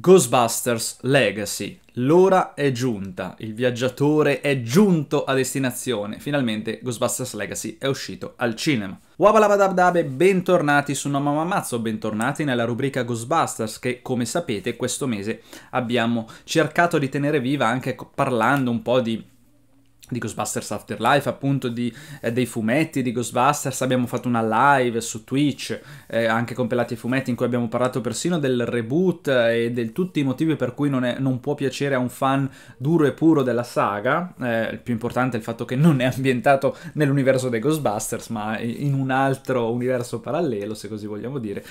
Ghostbusters Legacy. L'ora è giunta, il viaggiatore è giunto a destinazione. Finalmente Ghostbusters Legacy è uscito al cinema. Wabalabadabdabe, bentornati su Noma bentornati nella rubrica Ghostbusters che come sapete questo mese abbiamo cercato di tenere viva anche parlando un po' di di Ghostbusters Afterlife, appunto di, eh, dei fumetti di Ghostbusters, abbiamo fatto una live su Twitch, eh, anche compilati ai fumetti, in cui abbiamo parlato persino del reboot eh, e di tutti i motivi per cui non, è, non, può piacere a un fan duro e puro della saga, eh, il più importante è il fatto che non è ambientato nell'universo dei Ghostbusters, ma in un altro universo parallelo, se così vogliamo dire,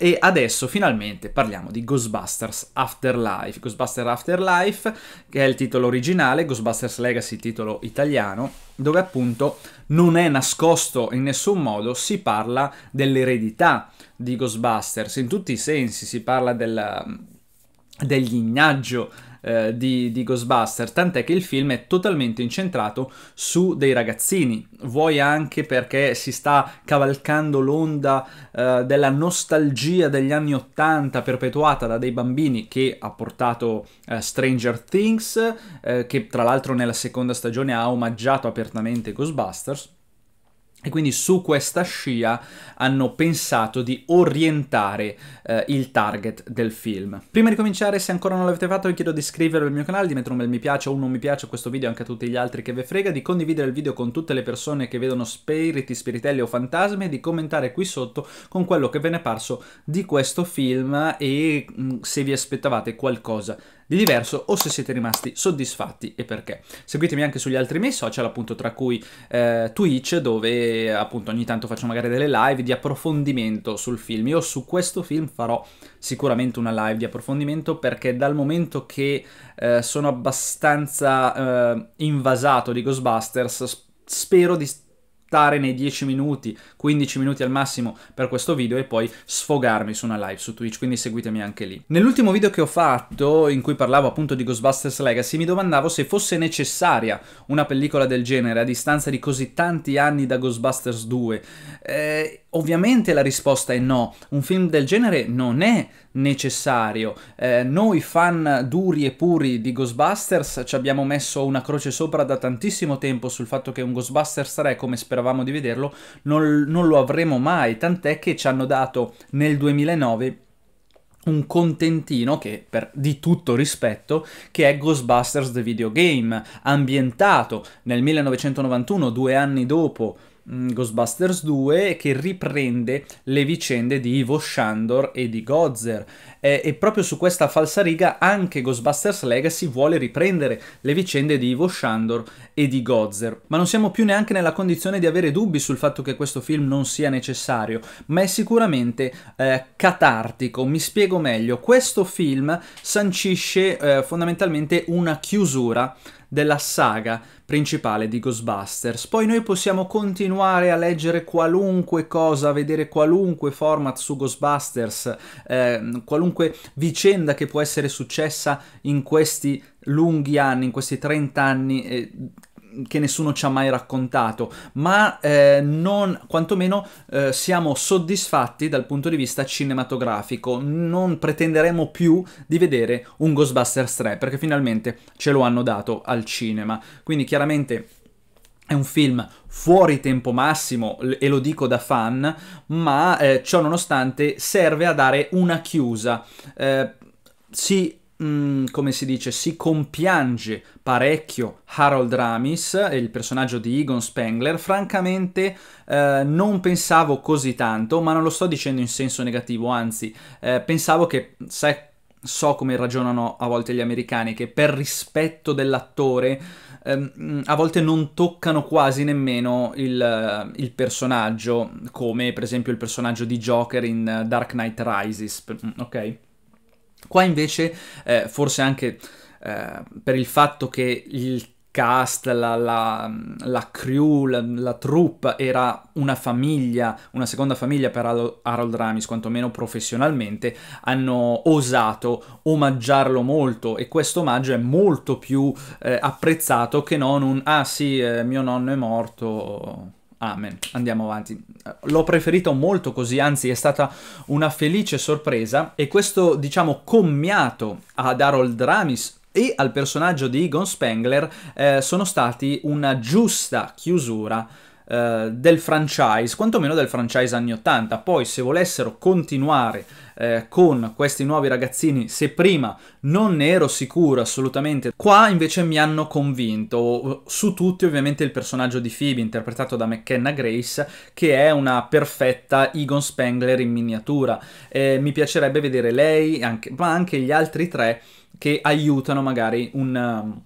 e adesso finalmente parliamo di Ghostbusters Afterlife. Ghostbusters Afterlife, che è il titolo originale, Ghostbusters Legacy, titolo italiano, dove appunto non è nascosto in nessun modo, si parla dell'eredità di Ghostbusters in tutti i sensi, si parla del, mm, lignaggio eh, di, di Ghostbuster, tant'è che il film è totalmente incentrato su dei ragazzini, vuoi anche perché si sta cavalcando l'onda eh, della nostalgia degli anni Ottanta perpetuata da dei bambini che ha portato eh, Stranger Things, eh, che tra l'altro nella seconda stagione ha omaggiato apertamente Ghostbusters e quindi su questa scia hanno pensato di orientare eh, il target del film. Prima di cominciare, se ancora non l'avete fatto, vi chiedo di iscrivervi al mio canale, di mettere un bel mi piace o un non mi piace a questo video e anche a tutti gli altri che vi frega, di condividere il video con tutte le persone che vedono spiriti, spiritelli o fantasmi e di commentare qui sotto con quello che ve ne è parso di questo film e mh, mm, se vi aspettavate qualcosa di diverso o se siete rimasti soddisfatti e perché. Seguitemi anche sugli altri miei social, appunto tra cui eh, Twitch, dove appunto ogni tanto faccio magari delle live di approfondimento sul film. Io su questo film farò sicuramente una live di approfondimento perché dal momento che eh, sono abbastanza eh, invasato di Ghostbusters, spero di buttare nei 10 minuti, 15 minuti al massimo per questo video e poi sfogarmi su una live su Twitch, quindi seguitemi anche lì. Nell'ultimo video che ho fatto, in cui parlavo appunto di Ghostbusters Legacy, mi domandavo se fosse necessaria una pellicola del genere a distanza di così tanti anni da Ghostbusters 2. Eh, ovviamente la risposta è no, un film del genere non è necessario. Eh, noi fan duri e puri di Ghostbusters ci abbiamo messo una croce sopra da tantissimo tempo sul fatto che un Ghostbusters 3, come spero speravamo di vederlo, non, non lo avremo mai, tant'è che ci hanno dato nel 2009 un contentino che per di tutto rispetto che è Ghostbusters The Videogame ambientato nel 1991 due anni dopo Mm, Ghostbusters 2 che riprende le vicende di Ivo Shandor e di Gozer eh, e proprio su questa falsa riga anche Ghostbusters Legacy vuole riprendere le vicende di Ivo Shandor e di Gozer ma non siamo più neanche nella condizione di avere dubbi sul fatto che questo film non sia necessario ma è sicuramente eh, catartico mi spiego meglio questo film sancisce eh, fondamentalmente una chiusura della saga principale di Ghostbusters. Poi noi possiamo continuare a leggere qualunque cosa, a vedere qualunque format su Ghostbusters, eh, qualunque vicenda che può essere successa in questi lunghi anni, in questi 30 anni eh, che nessuno ci ha mai raccontato, ma eh, non, quantomeno eh, siamo soddisfatti dal punto di vista cinematografico, non pretenderemo più di vedere un Ghostbusters 3 perché finalmente ce lo hanno dato al cinema. Quindi chiaramente è un film fuori tempo massimo, e lo dico da fan, ma eh, ciò nonostante serve a dare una chiusa. Eh, si Mm, come si dice, si compiange parecchio Harold Ramis, il personaggio di Egon Spengler, francamente eh, non pensavo così tanto, ma non lo sto dicendo in senso negativo, anzi eh, pensavo che, sai, so come ragionano a volte gli americani, che per rispetto dell'attore ehm, a volte non toccano quasi nemmeno il, eh, il, personaggio, come per esempio il personaggio di Joker in eh, Dark Knight Rises, mm, ok? Qua invece, eh, forse anche eh, per il fatto che il cast, la, la, la crew, la, la, troupe era una famiglia, una seconda famiglia per Harold Ramis, quantomeno professionalmente, hanno osato omaggiarlo molto e questo omaggio è molto più eh, apprezzato che non un ah sì, eh, mio nonno è morto Amen. Andiamo avanti. L'ho preferito molto così, anzi è stata una felice sorpresa e questo, diciamo, commiato ad Harold Ramis e al personaggio di Egon Spengler eh, sono stati una giusta chiusura eh, del franchise, quantomeno del franchise anni 80. Poi se volessero continuare eh, con questi nuovi ragazzini, se prima non ne ero sicuro assolutamente, qua invece mi hanno convinto. Su tutti ovviamente il personaggio di Phoebe, interpretato da McKenna Grace, che è una perfetta Egon Spengler in miniatura. Eh, mi piacerebbe vedere lei, anche, ma anche gli altri tre che aiutano magari un... Um,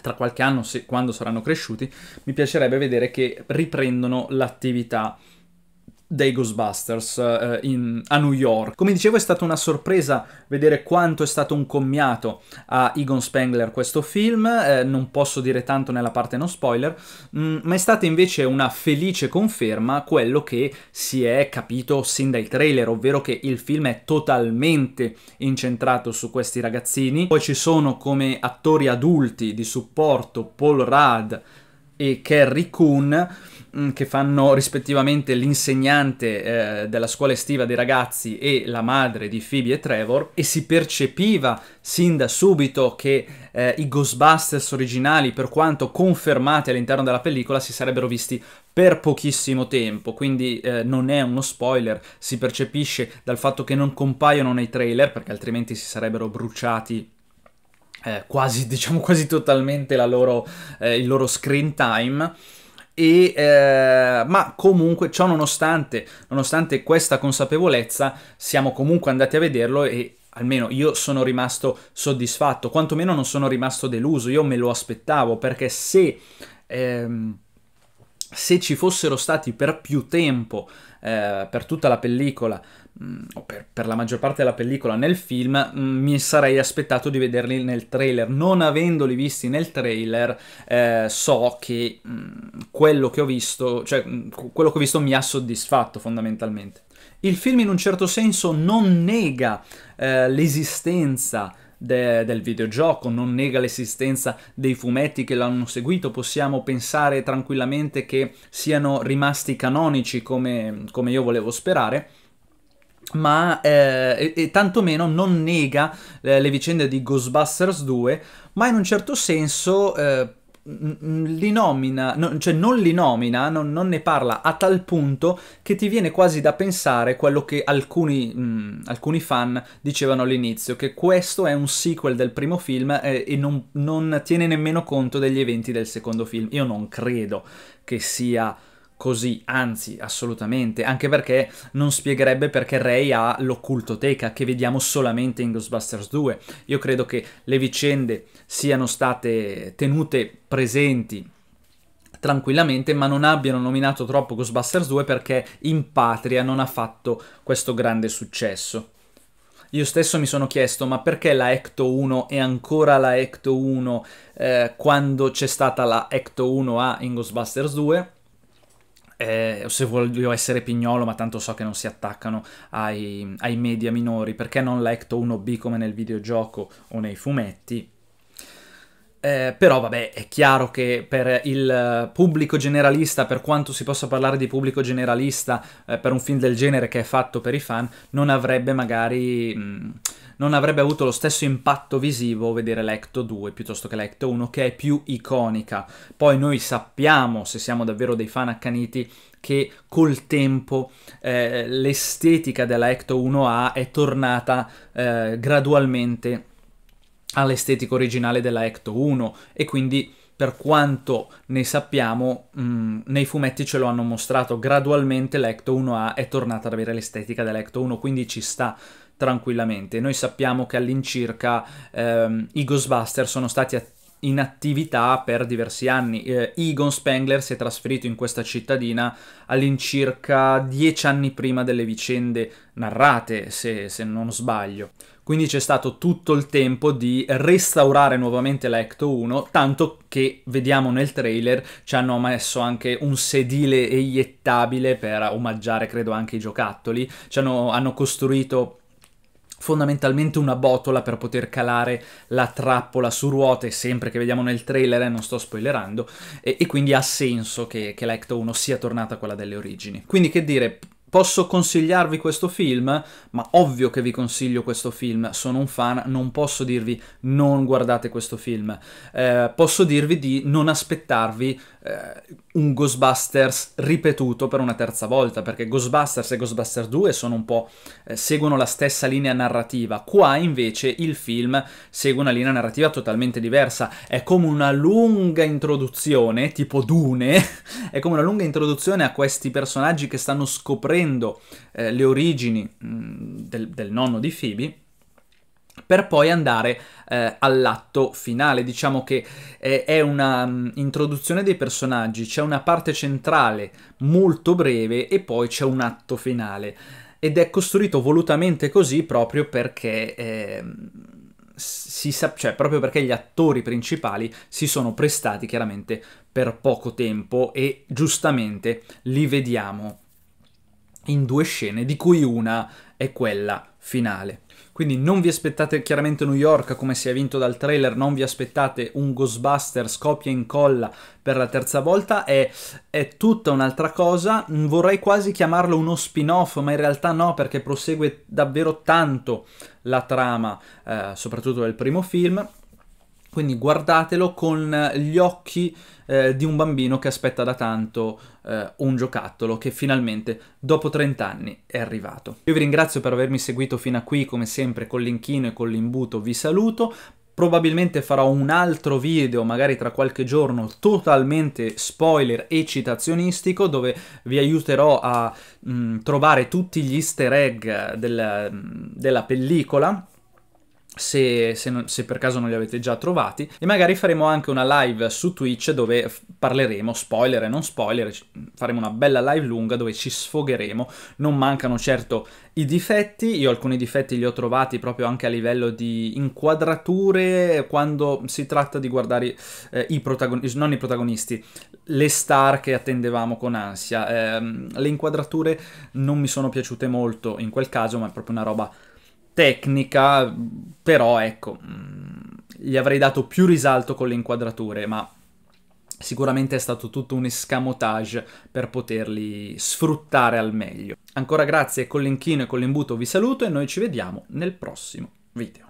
tra qualche anno, se, quando saranno cresciuti, mi piacerebbe vedere che riprendono l'attività dei Ghostbusters eh, in, a New York. Come dicevo è stata una sorpresa vedere quanto è stato un commiato a Egon Spengler questo film, eh, non posso dire tanto nella parte non spoiler, mh, mm, ma è stata invece una felice conferma quello che si è capito sin dai trailer, ovvero che il film è totalmente incentrato su questi ragazzini, poi ci sono come attori adulti di supporto Paul Rudd, e Kerry Kuhn mm, che fanno rispettivamente l'insegnante eh, della scuola estiva dei ragazzi e la madre di Phoebe e Trevor e si percepiva sin da subito che eh, i Ghostbusters originali, per quanto confermati all'interno della pellicola, si sarebbero visti per pochissimo tempo, quindi eh, non è uno spoiler, si percepisce dal fatto che non compaiono nei trailer perché altrimenti si sarebbero bruciati eh, quasi, diciamo quasi totalmente loro, eh, il loro screen time. E, eh, ma comunque, ciò nonostante, nonostante questa consapevolezza, siamo comunque andati a vederlo e almeno io sono rimasto soddisfatto, quantomeno non sono rimasto deluso, io me lo aspettavo perché se... Ehm, se ci fossero stati per più tempo, eh, per tutta la pellicola, mh, mm, o per, per, la maggior parte della pellicola nel film, mh, mm, mi sarei aspettato di vederli nel trailer. Non avendoli visti nel trailer, eh, so che mh, mm, quello che ho visto, cioè quello che ho visto mi ha soddisfatto fondamentalmente. Il film in un certo senso non nega eh, l'esistenza de del videogioco, non nega l'esistenza dei fumetti che l'hanno seguito, possiamo pensare tranquillamente che siano rimasti canonici come, come io volevo sperare ma eh, e, e, tantomeno non nega eh, le vicende di Ghostbusters 2, ma in un certo senso eh, li nomina, no, cioè non li nomina, non, non, ne parla a tal punto che ti viene quasi da pensare quello che alcuni, mh, mm, alcuni fan dicevano all'inizio, che questo è un sequel del primo film eh, e non, non tiene nemmeno conto degli eventi del secondo film. Io non credo che sia così, anzi, assolutamente, anche perché non spiegherebbe perché Rey ha l'occultoteca che vediamo solamente in Ghostbusters 2. Io credo che le vicende siano state tenute presenti tranquillamente, ma non abbiano nominato troppo Ghostbusters 2 perché in patria non ha fatto questo grande successo. Io stesso mi sono chiesto, ma perché la Ecto 1 è ancora la Ecto 1 eh, quando c'è stata la Ecto 1A in Ghostbusters 2? eh, se voglio essere pignolo, ma tanto so che non si attaccano ai, ai media minori, perché non l'Ecto 1B come nel videogioco o nei fumetti? Eh, però vabbè, è chiaro che per il pubblico generalista, per quanto si possa parlare di pubblico generalista eh, per un film del genere che è fatto per i fan, non avrebbe magari mh, mm, non avrebbe avuto lo stesso impatto visivo vedere l'Ecto 2 piuttosto che l'Ecto 1 che è più iconica. Poi noi sappiamo, se siamo davvero dei fan accaniti, che col tempo eh, l'estetica della Ecto 1A è tornata eh, gradualmente all'estetica originale della Ecto 1 e quindi per quanto ne sappiamo, mh, mm, nei fumetti ce lo hanno mostrato, gradualmente l'Ecto 1A è tornata ad avere l'estetica dell'Ecto 1, quindi ci sta tranquillamente. Noi sappiamo che all'incirca ehm, i Ghostbusters sono stati attivi in attività per diversi anni. Eh, Egon Spengler si è trasferito in questa cittadina all'incirca dieci anni prima delle vicende narrate, se, se non sbaglio. Quindi c'è stato tutto il tempo di restaurare nuovamente la Ecto 1, tanto che vediamo nel trailer ci hanno messo anche un sedile eiettabile per omaggiare credo anche i giocattoli, ci hanno, hanno costruito fondamentalmente una botola per poter calare la trappola su ruote, sempre che vediamo nel trailer, eh, non sto spoilerando, e, e quindi ha senso che, che l'Ecto 1 sia tornata quella delle origini. Quindi che dire, Posso consigliarvi questo film? Ma ovvio che vi consiglio questo film, sono un fan, non posso dirvi non guardate questo film. Eh, posso dirvi di non aspettarvi eh, un Ghostbusters ripetuto per una terza volta, perché Ghostbusters e Ghostbusters 2 sono un po'... Eh, seguono la stessa linea narrativa. Qua invece il film segue una linea narrativa totalmente diversa. È come una lunga introduzione, tipo Dune, è come una lunga introduzione a questi personaggi che stanno scoprendo riscoprendo eh, le origini mh, mm, del, del, nonno di Phoebe, per poi andare eh, all'atto finale. Diciamo che eh, è un'introduzione mm, dei personaggi, c'è una parte centrale molto breve e poi c'è un atto finale. Ed è costruito volutamente così proprio perché... Eh, si sa- cioè, proprio perché gli attori principali si sono prestati chiaramente per poco tempo e giustamente li vediamo in due scene, di cui una è quella finale. Quindi non vi aspettate chiaramente New York come si è vinto dal trailer, non vi aspettate un Ghostbusters copia e incolla per la terza volta, è, è tutta un'altra cosa, mm, vorrei quasi chiamarlo uno spin-off, ma in realtà no perché prosegue davvero tanto la trama, eh, soprattutto del primo film. Quindi guardatelo con gli occhi eh, di un bambino che aspetta da tanto eh, un giocattolo che finalmente dopo 30 anni è arrivato. Io vi ringrazio per avermi seguito fino a qui, come sempre con l'inchino e con l'imbuto vi saluto. Probabilmente farò un altro video, magari tra qualche giorno, totalmente spoiler e citazionistico, dove vi aiuterò a mh, mm, trovare tutti gli easter egg del, della pellicola se, se, non, se, per caso non li avete già trovati e magari faremo anche una live su Twitch dove parleremo spoiler e non spoiler, faremo una bella live lunga dove ci sfogheremo, non mancano certo i difetti, io alcuni difetti li ho trovati proprio anche a livello di inquadrature quando si tratta di guardare eh, i protagonisti, non i protagonisti, le star che attendevamo con ansia, eh, le inquadrature non mi sono piaciute molto in quel caso ma è proprio una roba tecnica, però ecco, mm, gli avrei dato più risalto con le inquadrature, ma sicuramente è stato tutto un escamotage per poterli sfruttare al meglio. Ancora grazie con l'inchino e con l'imbuto vi saluto e noi ci vediamo nel prossimo video.